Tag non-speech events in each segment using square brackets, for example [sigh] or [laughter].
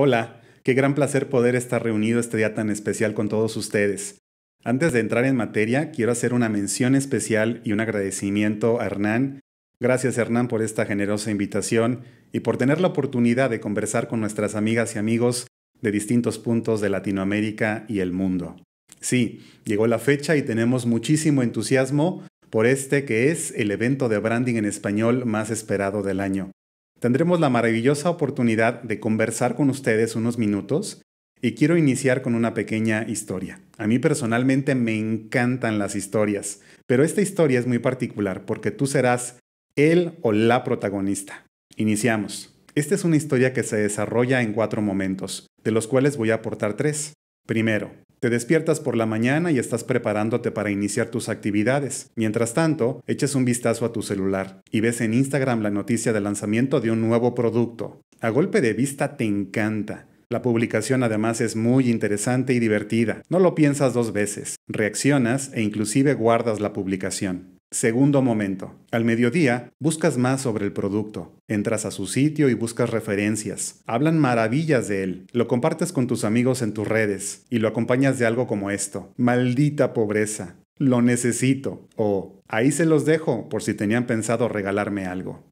Hola, qué gran placer poder estar reunido este día tan especial con todos ustedes. Antes de entrar en materia, quiero hacer una mención especial y un agradecimiento a Hernán. Gracias Hernán por esta generosa invitación y por tener la oportunidad de conversar con nuestras amigas y amigos de distintos puntos de Latinoamérica y el mundo. Sí, llegó la fecha y tenemos muchísimo entusiasmo por este que es el evento de branding en español más esperado del año. Tendremos la maravillosa oportunidad de conversar con ustedes unos minutos y quiero iniciar con una pequeña historia. A mí personalmente me encantan las historias, pero esta historia es muy particular porque tú serás el o la protagonista. Iniciamos. Esta es una historia que se desarrolla en cuatro momentos, de los cuales voy a aportar tres. Primero, te despiertas por la mañana y estás preparándote para iniciar tus actividades. Mientras tanto, eches un vistazo a tu celular y ves en Instagram la noticia del lanzamiento de un nuevo producto. A golpe de vista te encanta. La publicación además es muy interesante y divertida. No lo piensas dos veces. Reaccionas e inclusive guardas la publicación. Segundo momento. Al mediodía, buscas más sobre el producto. Entras a su sitio y buscas referencias. Hablan maravillas de él. Lo compartes con tus amigos en tus redes y lo acompañas de algo como esto. Maldita pobreza. Lo necesito. O ahí se los dejo por si tenían pensado regalarme algo.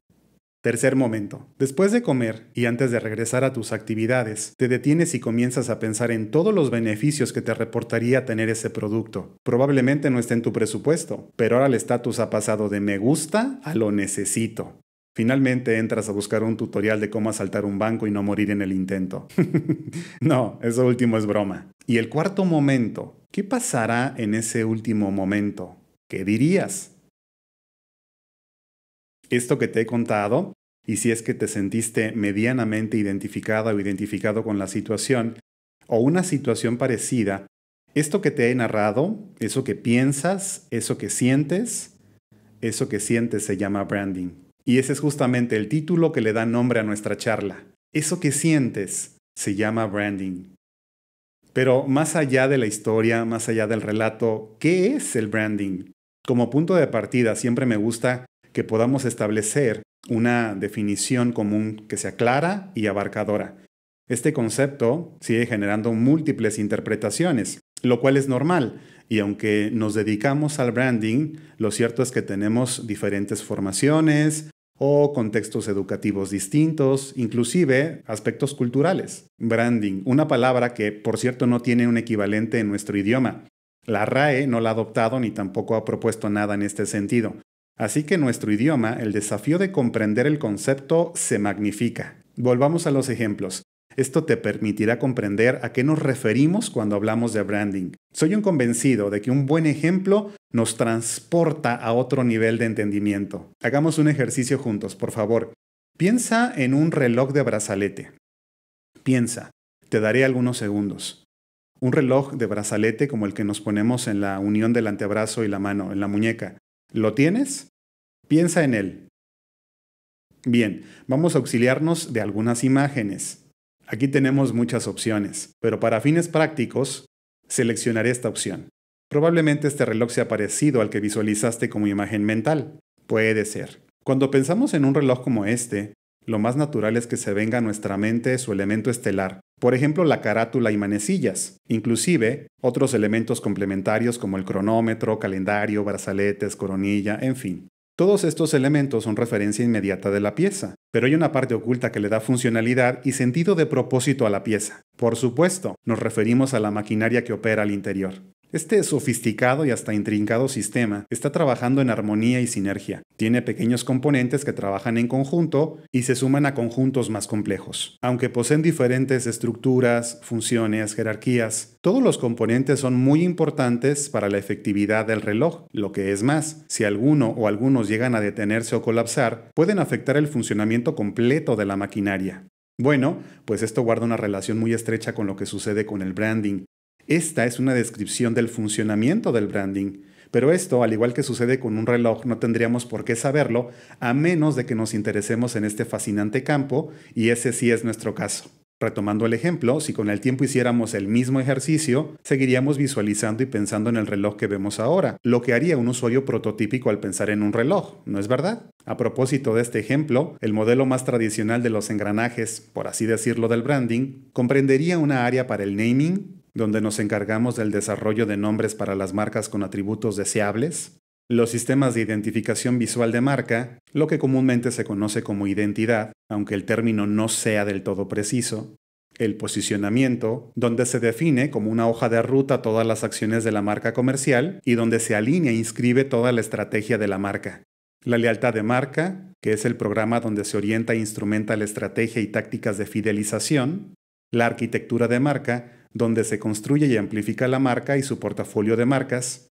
Tercer momento. Después de comer y antes de regresar a tus actividades, te detienes y comienzas a pensar en todos los beneficios que te reportaría tener ese producto. Probablemente no esté en tu presupuesto, pero ahora el estatus ha pasado de me gusta a lo necesito. Finalmente entras a buscar un tutorial de cómo asaltar un banco y no morir en el intento. [laughs] no, eso último es broma. Y el cuarto momento. ¿Qué pasará en ese último momento? ¿Qué dirías? Esto que te he contado y si es que te sentiste medianamente identificada o identificado con la situación o una situación parecida, esto que te he narrado, eso que piensas, eso que sientes, eso que sientes se llama branding. Y ese es justamente el título que le da nombre a nuestra charla. Eso que sientes se llama branding. Pero más allá de la historia, más allá del relato, ¿qué es el branding? Como punto de partida siempre me gusta que podamos establecer una definición común que sea clara y abarcadora. Este concepto sigue generando múltiples interpretaciones, lo cual es normal, y aunque nos dedicamos al branding, lo cierto es que tenemos diferentes formaciones o contextos educativos distintos, inclusive aspectos culturales. Branding, una palabra que por cierto no tiene un equivalente en nuestro idioma. La RAE no la ha adoptado ni tampoco ha propuesto nada en este sentido. Así que en nuestro idioma, el desafío de comprender el concepto se magnifica. Volvamos a los ejemplos. Esto te permitirá comprender a qué nos referimos cuando hablamos de branding. Soy un convencido de que un buen ejemplo nos transporta a otro nivel de entendimiento. Hagamos un ejercicio juntos, por favor. Piensa en un reloj de brazalete. Piensa, te daré algunos segundos. Un reloj de brazalete como el que nos ponemos en la unión del antebrazo y la mano, en la muñeca. ¿Lo tienes? Piensa en él. Bien, vamos a auxiliarnos de algunas imágenes. Aquí tenemos muchas opciones, pero para fines prácticos, seleccionaré esta opción. Probablemente este reloj sea parecido al que visualizaste como imagen mental. Puede ser. Cuando pensamos en un reloj como este, lo más natural es que se venga a nuestra mente su elemento estelar, por ejemplo la carátula y manecillas, inclusive otros elementos complementarios como el cronómetro, calendario, brazaletes, coronilla, en fin. Todos estos elementos son referencia inmediata de la pieza, pero hay una parte oculta que le da funcionalidad y sentido de propósito a la pieza. Por supuesto, nos referimos a la maquinaria que opera al interior. Este sofisticado y hasta intrincado sistema está trabajando en armonía y sinergia. Tiene pequeños componentes que trabajan en conjunto y se suman a conjuntos más complejos. Aunque poseen diferentes estructuras, funciones, jerarquías, todos los componentes son muy importantes para la efectividad del reloj. Lo que es más, si alguno o algunos llegan a detenerse o colapsar, pueden afectar el funcionamiento completo de la maquinaria. Bueno, pues esto guarda una relación muy estrecha con lo que sucede con el branding, esta es una descripción del funcionamiento del branding, pero esto, al igual que sucede con un reloj, no tendríamos por qué saberlo a menos de que nos interesemos en este fascinante campo, y ese sí es nuestro caso. Retomando el ejemplo, si con el tiempo hiciéramos el mismo ejercicio, seguiríamos visualizando y pensando en el reloj que vemos ahora, lo que haría un usuario prototípico al pensar en un reloj, ¿no es verdad? A propósito de este ejemplo, el modelo más tradicional de los engranajes, por así decirlo, del branding, comprendería una área para el naming, donde nos encargamos del desarrollo de nombres para las marcas con atributos deseables, los sistemas de identificación visual de marca, lo que comúnmente se conoce como identidad, aunque el término no sea del todo preciso, el posicionamiento, donde se define como una hoja de ruta todas las acciones de la marca comercial y donde se alinea e inscribe toda la estrategia de la marca. La lealtad de marca, que es el programa donde se orienta e instrumenta la estrategia y tácticas de fidelización. La arquitectura de marca, donde se construye y amplifica la marca y su portafolio de marcas.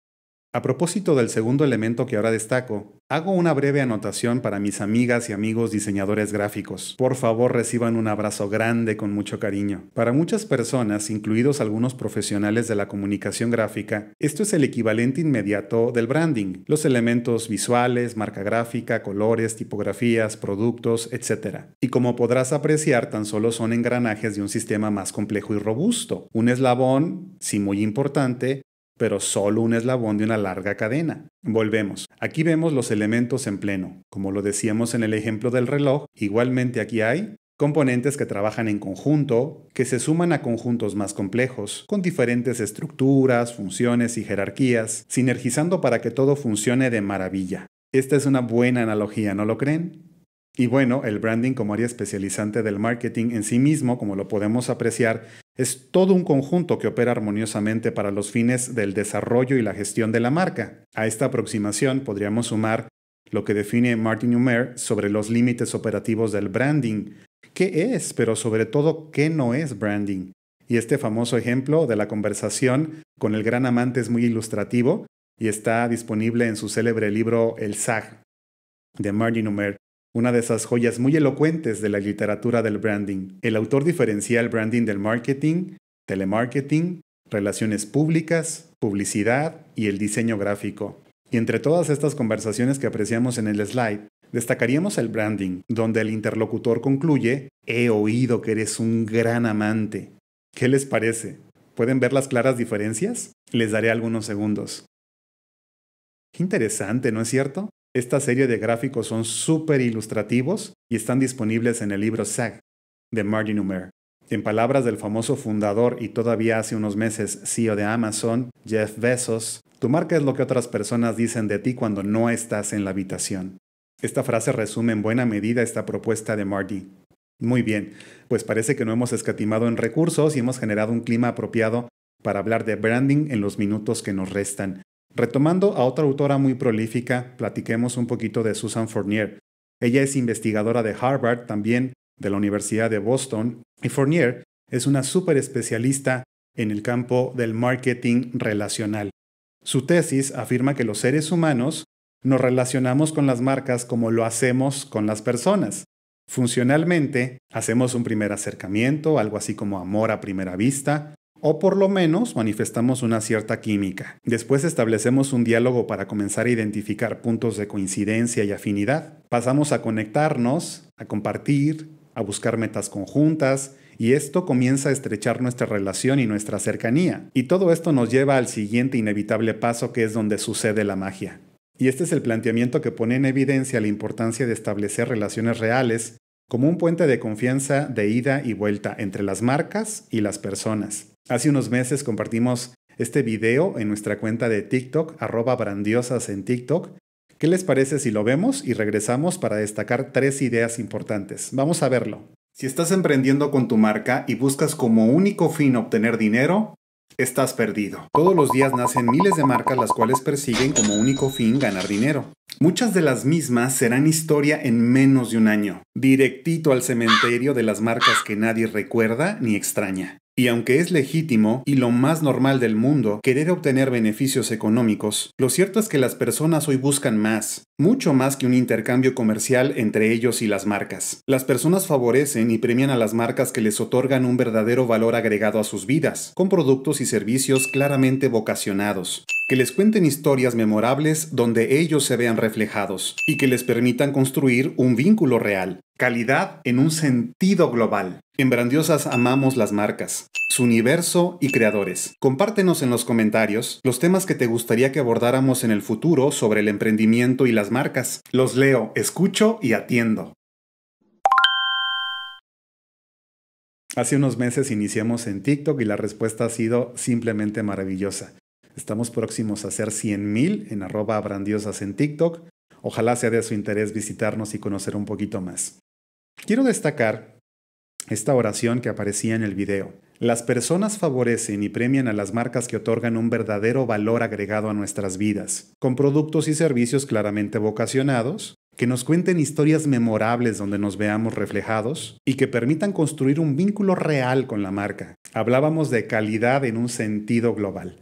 A propósito del segundo elemento que ahora destaco, Hago una breve anotación para mis amigas y amigos diseñadores gráficos. Por favor reciban un abrazo grande con mucho cariño. Para muchas personas, incluidos algunos profesionales de la comunicación gráfica, esto es el equivalente inmediato del branding, los elementos visuales, marca gráfica, colores, tipografías, productos, etc. Y como podrás apreciar, tan solo son engranajes de un sistema más complejo y robusto. Un eslabón, sí muy importante, pero solo un eslabón de una larga cadena. Volvemos. Aquí vemos los elementos en pleno. Como lo decíamos en el ejemplo del reloj, igualmente aquí hay componentes que trabajan en conjunto, que se suman a conjuntos más complejos, con diferentes estructuras, funciones y jerarquías, sinergizando para que todo funcione de maravilla. Esta es una buena analogía, ¿no lo creen? Y bueno, el branding como área especializante del marketing en sí mismo, como lo podemos apreciar, es todo un conjunto que opera armoniosamente para los fines del desarrollo y la gestión de la marca. A esta aproximación podríamos sumar lo que define Martin Humer sobre los límites operativos del branding. ¿Qué es, pero sobre todo qué no es branding? Y este famoso ejemplo de la conversación con el gran amante es muy ilustrativo y está disponible en su célebre libro El SAG de Martin Humer, una de esas joyas muy elocuentes de la literatura del branding. El autor diferencia el branding del marketing, telemarketing, relaciones públicas, publicidad y el diseño gráfico. Y entre todas estas conversaciones que apreciamos en el slide, destacaríamos el branding, donde el interlocutor concluye, he oído que eres un gran amante. ¿Qué les parece? ¿Pueden ver las claras diferencias? Les daré algunos segundos. Qué interesante, ¿no es cierto? Esta serie de gráficos son súper ilustrativos y están disponibles en el libro SAG de Marty Numer. En palabras del famoso fundador y todavía hace unos meses CEO de Amazon, Jeff Bezos, tu marca es lo que otras personas dicen de ti cuando no estás en la habitación. Esta frase resume en buena medida esta propuesta de Marty. Muy bien, pues parece que no hemos escatimado en recursos y hemos generado un clima apropiado para hablar de branding en los minutos que nos restan. Retomando a otra autora muy prolífica, platiquemos un poquito de Susan Fournier. Ella es investigadora de Harvard, también de la Universidad de Boston, y Fournier es una súper especialista en el campo del marketing relacional. Su tesis afirma que los seres humanos nos relacionamos con las marcas como lo hacemos con las personas. Funcionalmente, hacemos un primer acercamiento, algo así como amor a primera vista, o por lo menos manifestamos una cierta química. Después establecemos un diálogo para comenzar a identificar puntos de coincidencia y afinidad. Pasamos a conectarnos, a compartir, a buscar metas conjuntas, y esto comienza a estrechar nuestra relación y nuestra cercanía. Y todo esto nos lleva al siguiente inevitable paso que es donde sucede la magia. Y este es el planteamiento que pone en evidencia la importancia de establecer relaciones reales como un puente de confianza de ida y vuelta entre las marcas y las personas. Hace unos meses compartimos este video en nuestra cuenta de TikTok, arroba brandiosas en TikTok. ¿Qué les parece si lo vemos y regresamos para destacar tres ideas importantes? Vamos a verlo. Si estás emprendiendo con tu marca y buscas como único fin obtener dinero, estás perdido. Todos los días nacen miles de marcas las cuales persiguen como único fin ganar dinero. Muchas de las mismas serán historia en menos de un año, directito al cementerio de las marcas que nadie recuerda ni extraña. Y aunque es legítimo y lo más normal del mundo querer obtener beneficios económicos, lo cierto es que las personas hoy buscan más, mucho más que un intercambio comercial entre ellos y las marcas. Las personas favorecen y premian a las marcas que les otorgan un verdadero valor agregado a sus vidas, con productos y servicios claramente vocacionados que les cuenten historias memorables donde ellos se vean reflejados y que les permitan construir un vínculo real, calidad en un sentido global. En Brandiosas amamos las marcas, su universo y creadores. Compártenos en los comentarios los temas que te gustaría que abordáramos en el futuro sobre el emprendimiento y las marcas. Los leo, escucho y atiendo. Hace unos meses iniciamos en TikTok y la respuesta ha sido simplemente maravillosa. Estamos próximos a hacer 100.000 en arroba brandiosas en TikTok. Ojalá sea de su interés visitarnos y conocer un poquito más. Quiero destacar esta oración que aparecía en el video. Las personas favorecen y premian a las marcas que otorgan un verdadero valor agregado a nuestras vidas, con productos y servicios claramente vocacionados, que nos cuenten historias memorables donde nos veamos reflejados y que permitan construir un vínculo real con la marca. Hablábamos de calidad en un sentido global.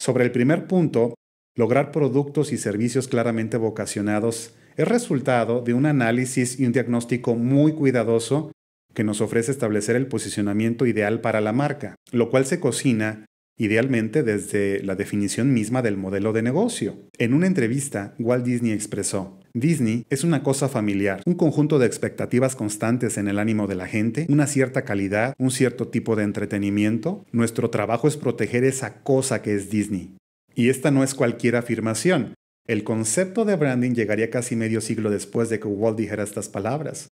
Sobre el primer punto, lograr productos y servicios claramente vocacionados es resultado de un análisis y un diagnóstico muy cuidadoso que nos ofrece establecer el posicionamiento ideal para la marca, lo cual se cocina idealmente desde la definición misma del modelo de negocio. En una entrevista, Walt Disney expresó, Disney es una cosa familiar, un conjunto de expectativas constantes en el ánimo de la gente, una cierta calidad, un cierto tipo de entretenimiento. Nuestro trabajo es proteger esa cosa que es Disney. Y esta no es cualquier afirmación. El concepto de branding llegaría casi medio siglo después de que Walt dijera estas palabras.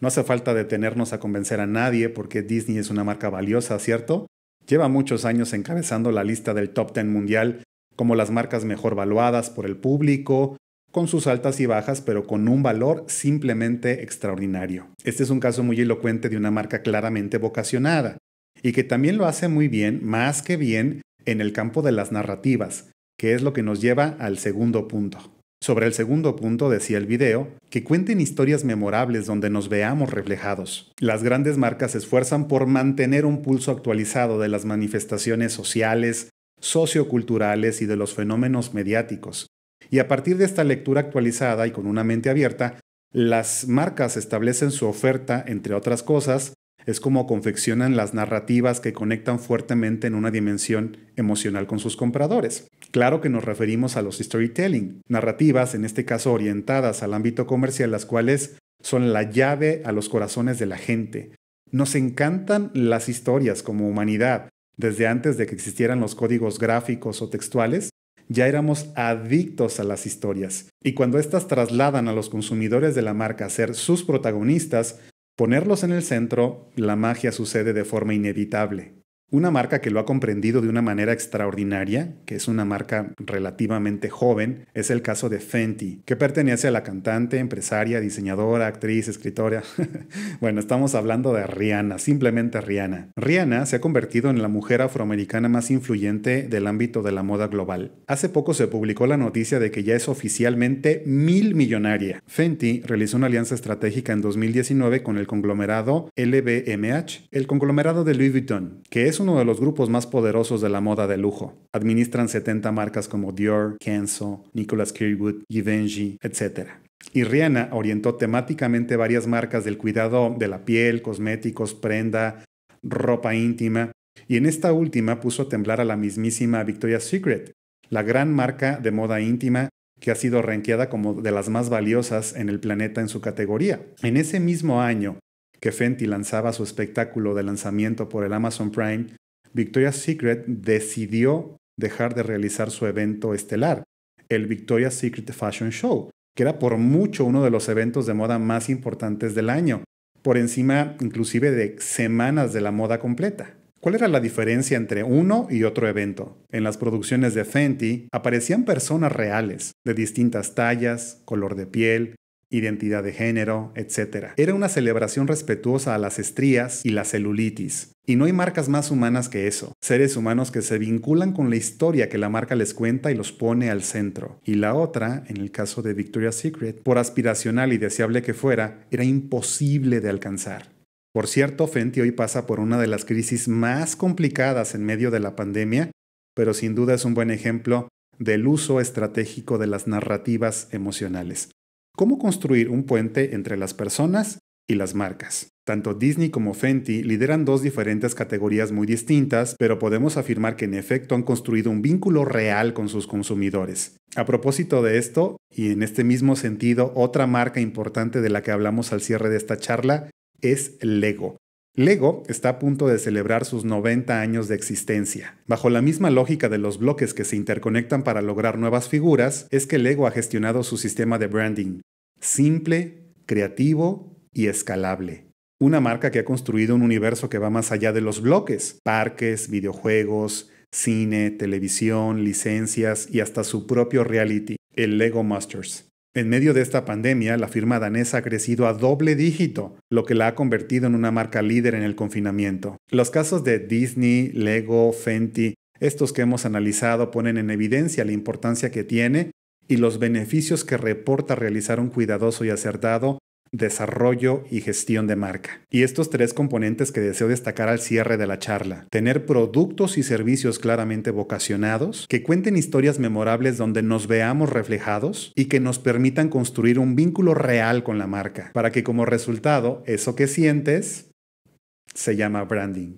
No hace falta detenernos a convencer a nadie porque Disney es una marca valiosa, ¿cierto? Lleva muchos años encabezando la lista del top 10 mundial como las marcas mejor valuadas por el público, con sus altas y bajas, pero con un valor simplemente extraordinario. Este es un caso muy elocuente de una marca claramente vocacionada y que también lo hace muy bien, más que bien, en el campo de las narrativas, que es lo que nos lleva al segundo punto. Sobre el segundo punto decía el video, que cuenten historias memorables donde nos veamos reflejados. Las grandes marcas se esfuerzan por mantener un pulso actualizado de las manifestaciones sociales, socioculturales y de los fenómenos mediáticos, y a partir de esta lectura actualizada y con una mente abierta, las marcas establecen su oferta, entre otras cosas, es como confeccionan las narrativas que conectan fuertemente en una dimensión emocional con sus compradores. Claro que nos referimos a los storytelling, narrativas en este caso orientadas al ámbito comercial, las cuales son la llave a los corazones de la gente. Nos encantan las historias como humanidad, desde antes de que existieran los códigos gráficos o textuales, ya éramos adictos a las historias, y cuando éstas trasladan a los consumidores de la marca a ser sus protagonistas, ponerlos en el centro, la magia sucede de forma inevitable. Una marca que lo ha comprendido de una manera extraordinaria, que es una marca relativamente joven, es el caso de Fenty, que pertenece a la cantante, empresaria, diseñadora, actriz, escritora. [laughs] bueno, estamos hablando de Rihanna, simplemente Rihanna. Rihanna se ha convertido en la mujer afroamericana más influyente del ámbito de la moda global. Hace poco se publicó la noticia de que ya es oficialmente mil millonaria. Fenty realizó una alianza estratégica en 2019 con el conglomerado LVMH, el conglomerado de Louis Vuitton, que es uno de los grupos más poderosos de la moda de lujo. Administran 70 marcas como Dior, Kenzo, Nicolas Kirkwood, Givenchy, etc. Y Rihanna orientó temáticamente varias marcas del cuidado de la piel, cosméticos, prenda, ropa íntima, y en esta última puso a temblar a la mismísima Victoria's Secret, la gran marca de moda íntima que ha sido ranqueada como de las más valiosas en el planeta en su categoría. En ese mismo año, que Fenty lanzaba su espectáculo de lanzamiento por el Amazon Prime, Victoria's Secret decidió dejar de realizar su evento estelar, el Victoria's Secret Fashion Show, que era por mucho uno de los eventos de moda más importantes del año, por encima inclusive de semanas de la moda completa. ¿Cuál era la diferencia entre uno y otro evento? En las producciones de Fenty aparecían personas reales, de distintas tallas, color de piel, identidad de género, etc. Era una celebración respetuosa a las estrías y la celulitis. Y no hay marcas más humanas que eso, seres humanos que se vinculan con la historia que la marca les cuenta y los pone al centro. Y la otra, en el caso de Victoria's Secret, por aspiracional y deseable que fuera, era imposible de alcanzar. Por cierto, Fenty hoy pasa por una de las crisis más complicadas en medio de la pandemia, pero sin duda es un buen ejemplo del uso estratégico de las narrativas emocionales cómo construir un puente entre las personas y las marcas. Tanto Disney como Fenty lideran dos diferentes categorías muy distintas, pero podemos afirmar que en efecto han construido un vínculo real con sus consumidores. A propósito de esto, y en este mismo sentido, otra marca importante de la que hablamos al cierre de esta charla es Lego, Lego está a punto de celebrar sus 90 años de existencia. Bajo la misma lógica de los bloques que se interconectan para lograr nuevas figuras, es que Lego ha gestionado su sistema de branding, simple, creativo y escalable. Una marca que ha construido un universo que va más allá de los bloques, parques, videojuegos, cine, televisión, licencias y hasta su propio reality, el Lego Masters. En medio de esta pandemia, la firma danesa ha crecido a doble dígito, lo que la ha convertido en una marca líder en el confinamiento. Los casos de Disney, Lego, Fenty, estos que hemos analizado ponen en evidencia la importancia que tiene y los beneficios que reporta realizar un cuidadoso y acertado desarrollo y gestión de marca. Y estos tres componentes que deseo destacar al cierre de la charla. Tener productos y servicios claramente vocacionados, que cuenten historias memorables donde nos veamos reflejados y que nos permitan construir un vínculo real con la marca, para que como resultado eso que sientes se llama branding.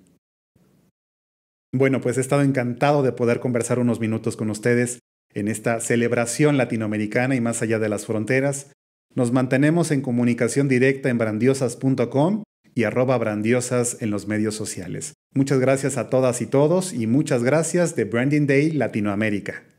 Bueno, pues he estado encantado de poder conversar unos minutos con ustedes en esta celebración latinoamericana y más allá de las fronteras. Nos mantenemos en comunicación directa en brandiosas.com y arroba brandiosas en los medios sociales. Muchas gracias a todas y todos y muchas gracias de Branding Day Latinoamérica.